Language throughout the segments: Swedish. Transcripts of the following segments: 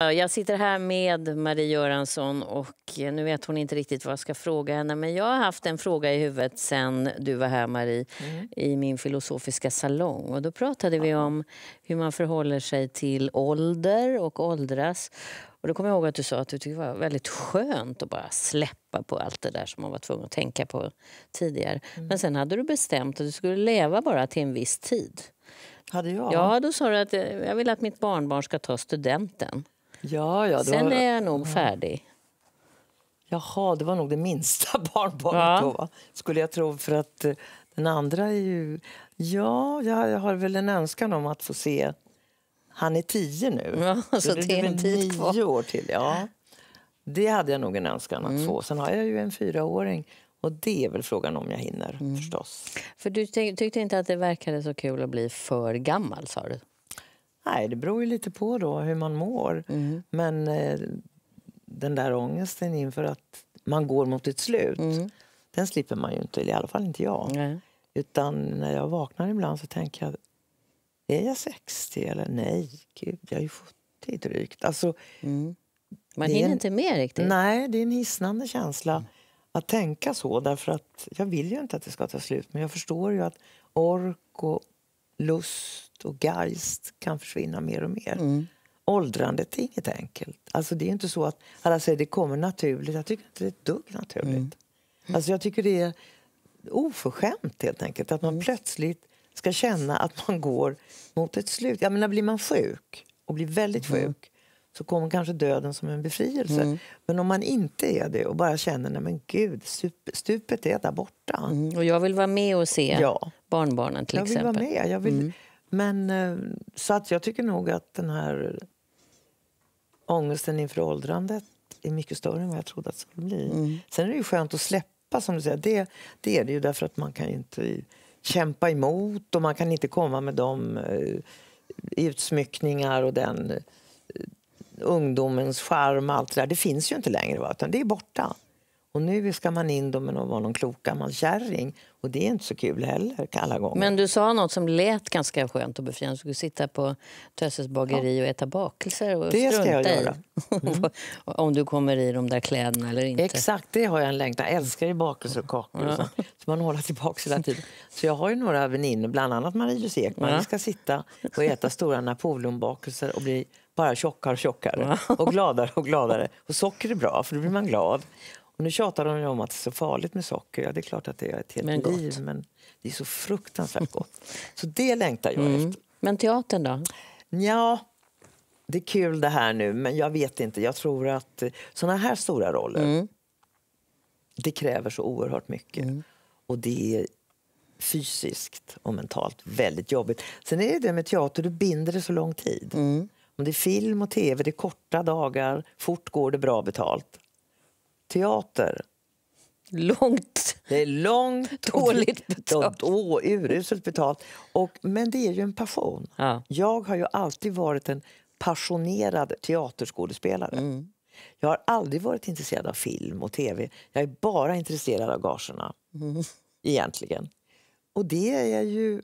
Eh, jag sitter här med Marie Göransson och eh, nu vet hon inte riktigt vad jag ska fråga henne men jag har haft en fråga i huvudet sen du var här Marie mm. i min filosofiska salong och då pratade vi om hur man förhåller sig till ålder och åldras. Och då kommer jag ihåg att du sa att du tyckte det var väldigt skönt att bara släppa på allt det där som man var tvungen att tänka på tidigare. Mm. Men sen hade du bestämt att du skulle leva bara till en viss tid. Hade jag? Ja, då sa du att eh, jag vill att mitt barnbarn ska ta studenten. Ja, ja, Sen var... är jag nog färdig. Jaha, det var nog det minsta barnbarnet ja. då, skulle jag tro. För att eh, den andra är ju... Ja, jag har väl en önskan om att få se... Han är tio nu, ja, så, det, det är en tid nio år till. Ja. Det hade jag nog en önskan att mm. få. Sen har jag ju en fyraåring och det är väl frågan om jag hinner mm. förstås. För du tyckte inte att det verkade så kul att bli för gammal, sa du? Nej, det beror ju lite på då hur man mår. Mm. Men eh, den där ångesten inför att man går mot ett slut, mm. den slipper man ju inte, i alla fall inte jag. Nej. Utan när jag vaknar ibland så tänker jag, är jag 60 eller nej, gud, jag är ju 70 drygt. Alltså, mm. Man hinner en, inte med riktigt. Nej, det är en hisnande känsla mm. att tänka så. Därför att jag vill ju inte att det ska ta slut, men jag förstår ju att ork och lust och geist kan försvinna mer och mer. Mm. Åldrandet är inget enkelt. Alltså det är inte så att alla säger det kommer naturligt. Jag tycker inte det är ett dugg naturligt. Mm. Alltså jag tycker det är oförskämt helt enkelt att man mm. plötsligt ska känna att man går mot ett slut. Jag menar, blir man sjuk och blir väldigt mm. sjuk så kommer kanske döden som en befrielse. Mm. Men om man inte är det och bara känner nej men gud, stupet är där borta. Mm. Och jag vill vara med och se ja. barnbarnen till jag vill exempel. Vara med. Jag vill, mm. Men eh, så att jag tycker nog att den här ångesten inför åldrandet är mycket större än vad jag trodde att det skulle bli. Mm. Sen är det ju skönt att släppa som du säger. Det, det är det ju därför att man kan inte kämpa emot och man kan inte komma med de eh, utsmyckningar och den eh, ungdomens charm, och allt det där, det finns ju inte längre. Utan det är borta. Och nu ska man in dem med att vara någon klok gammal kärring. Och det är inte så kul heller alla gånger. Men du sa något som lät ganska skönt och befriande. Du skulle sitta på Tösses bageri ja. och äta bakelser och det strunta ska jag göra. Mm. Om du kommer i de där kläderna eller inte. Exakt, det har jag en längtan. Jag älskar ju bakelser och kakor och sånt. Så man håller tillbaka hela tiden. Så jag har ju några väninnor, bland annat Marie-Louise Ekman. Ja. Vi ska sitta och äta stora Napoleonbakelser och bli bara tjockare och tjockare. Ja. Och gladare och gladare. Och socker är bra, för då blir man glad. Och nu tjatar hon om att det är så farligt med socker. Ja, det är klart att det är ett helt men liv, men det är så fruktansvärt gott. Så det längtar jag mm. efter. Men teatern då? Ja, det är kul det här nu, men jag vet inte. Jag tror att såna här stora roller, mm. det kräver så oerhört mycket. Mm. Och det är fysiskt och mentalt väldigt jobbigt. Sen är det det med teater, du binder det så lång tid. Mm. Om det är film och tv, det är korta dagar, fort går det bra betalt teater. Långt. Det är långt. Dåligt betalt. Då, uruselt betalt. Och, men det är ju en passion. Ja. Jag har ju alltid varit en passionerad teaterskådespelare. Mm. Jag har aldrig varit intresserad av film och tv. Jag är bara intresserad av gagerna, mm. egentligen. Och det är jag ju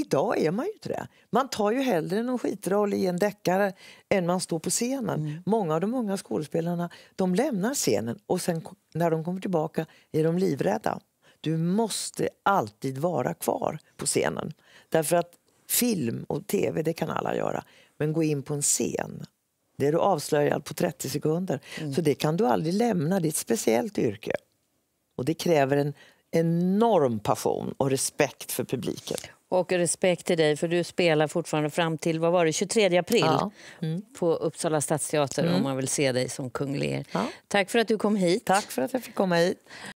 idag är man ju inte det. Man tar ju hellre någon skitroll i en deckare än man står på scenen. Mm. Många av de unga skådespelarna de lämnar scenen och sen när de kommer tillbaka är de livrädda. Du måste alltid vara kvar på scenen. Därför att film och tv, det kan alla göra. Men gå in på en scen, det är du avslöjad på 30 sekunder. Mm. Så det kan du aldrig lämna, det är ett speciellt yrke. Och det kräver en enorm passion och respekt för publiken. Och respekt till dig, för du spelar fortfarande fram till vad var det, 23 april ja. mm. på Uppsala stadsteater mm. om man vill se dig som kung Lear. Ja. Tack för att du kom hit. Tack för att jag fick komma hit.